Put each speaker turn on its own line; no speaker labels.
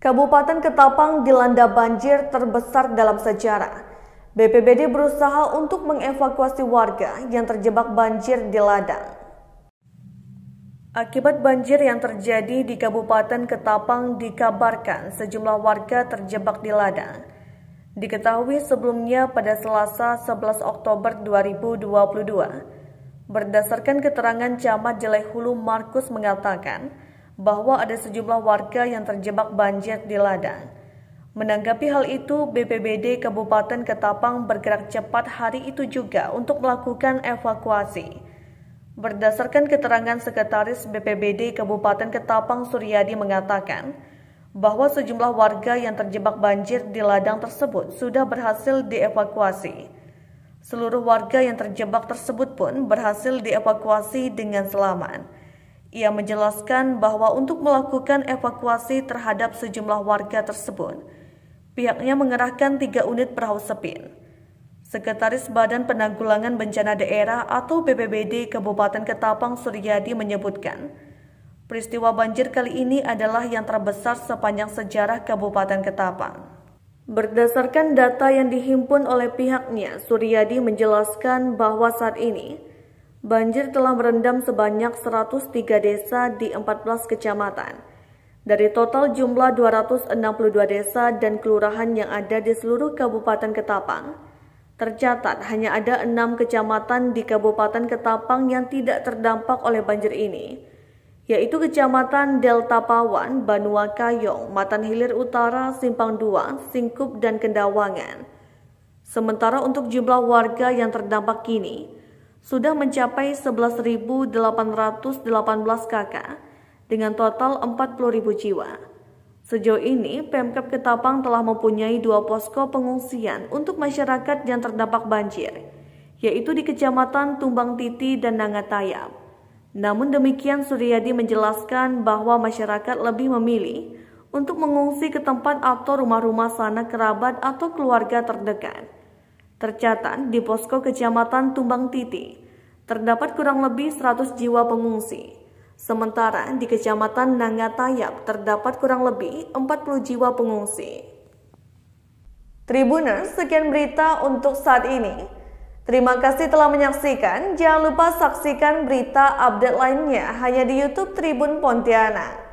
Kabupaten Ketapang dilanda banjir terbesar dalam sejarah. BPBD berusaha untuk mengevakuasi warga yang terjebak banjir di ladang. Akibat banjir yang terjadi di Kabupaten Ketapang dikabarkan sejumlah warga terjebak di ladang. Diketahui sebelumnya pada Selasa 11 Oktober 2022. Berdasarkan keterangan camat Hulu Markus mengatakan, bahwa ada sejumlah warga yang terjebak banjir di ladang. Menanggapi hal itu, BPBD Kabupaten Ketapang bergerak cepat hari itu juga untuk melakukan evakuasi. Berdasarkan keterangan Sekretaris BPBD Kabupaten Ketapang Suryadi mengatakan bahwa sejumlah warga yang terjebak banjir di ladang tersebut sudah berhasil dievakuasi. Seluruh warga yang terjebak tersebut pun berhasil dievakuasi dengan selamat. Ia menjelaskan bahwa untuk melakukan evakuasi terhadap sejumlah warga tersebut, pihaknya mengerahkan tiga unit perahu sepin. Sekretaris Badan Penanggulangan Bencana Daerah atau BPBD Kabupaten Ketapang Suryadi menyebutkan, peristiwa banjir kali ini adalah yang terbesar sepanjang sejarah Kabupaten Ketapang. Berdasarkan data yang dihimpun oleh pihaknya, Suryadi menjelaskan bahwa saat ini Banjir telah merendam sebanyak 103 desa di 14 kecamatan. Dari total jumlah 262 desa dan kelurahan yang ada di seluruh Kabupaten Ketapang, tercatat hanya ada 6 kecamatan di Kabupaten Ketapang yang tidak terdampak oleh banjir ini, yaitu Kecamatan Delta Pawan, Banua Kayong, Matan Hilir Utara, Simpang Dua, Singkup, dan Kendawangan. Sementara untuk jumlah warga yang terdampak kini, sudah mencapai 11.818 kakak dengan total 40.000 jiwa. Sejauh ini, Pemkap Ketapang telah mempunyai dua posko pengungsian untuk masyarakat yang terdampak banjir, yaitu di Kecamatan Tumbang Titi dan Nangatayap. Namun demikian, Suryadi menjelaskan bahwa masyarakat lebih memilih untuk mengungsi ke tempat atau rumah-rumah sana kerabat atau keluarga terdekat tercatat di posko kecamatan Tumbang Titi. Terdapat kurang lebih 100 jiwa pengungsi. Sementara di kecamatan Nangatayap terdapat kurang lebih 40 jiwa pengungsi. Tribuners, sekian berita untuk saat ini. Terima kasih telah menyaksikan. Jangan lupa saksikan berita update lainnya hanya di YouTube Tribun Pontianak.